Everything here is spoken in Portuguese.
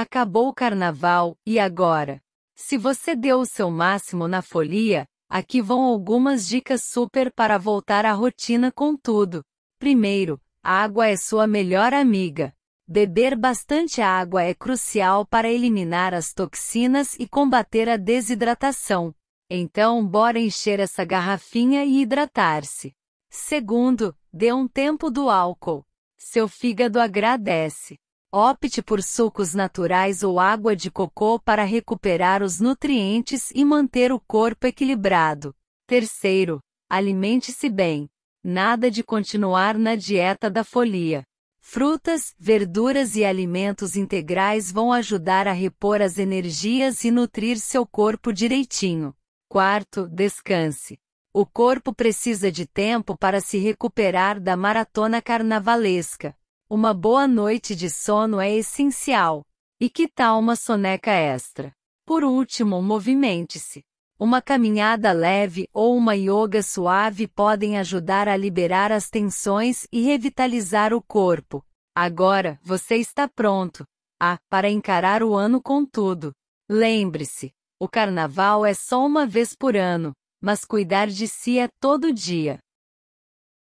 Acabou o carnaval, e agora? Se você deu o seu máximo na folia, aqui vão algumas dicas super para voltar à rotina com tudo. Primeiro, a água é sua melhor amiga. Beber bastante água é crucial para eliminar as toxinas e combater a desidratação. Então, bora encher essa garrafinha e hidratar-se. Segundo, dê um tempo do álcool. Seu fígado agradece. Opte por sucos naturais ou água de cocô para recuperar os nutrientes e manter o corpo equilibrado. Terceiro, alimente-se bem. Nada de continuar na dieta da folia. Frutas, verduras e alimentos integrais vão ajudar a repor as energias e nutrir seu corpo direitinho. Quarto, descanse. O corpo precisa de tempo para se recuperar da maratona carnavalesca. Uma boa noite de sono é essencial. E que tal uma soneca extra? Por último, movimente-se. Uma caminhada leve ou uma yoga suave podem ajudar a liberar as tensões e revitalizar o corpo. Agora, você está pronto. Ah, para encarar o ano com tudo. Lembre-se, o carnaval é só uma vez por ano, mas cuidar de si é todo dia.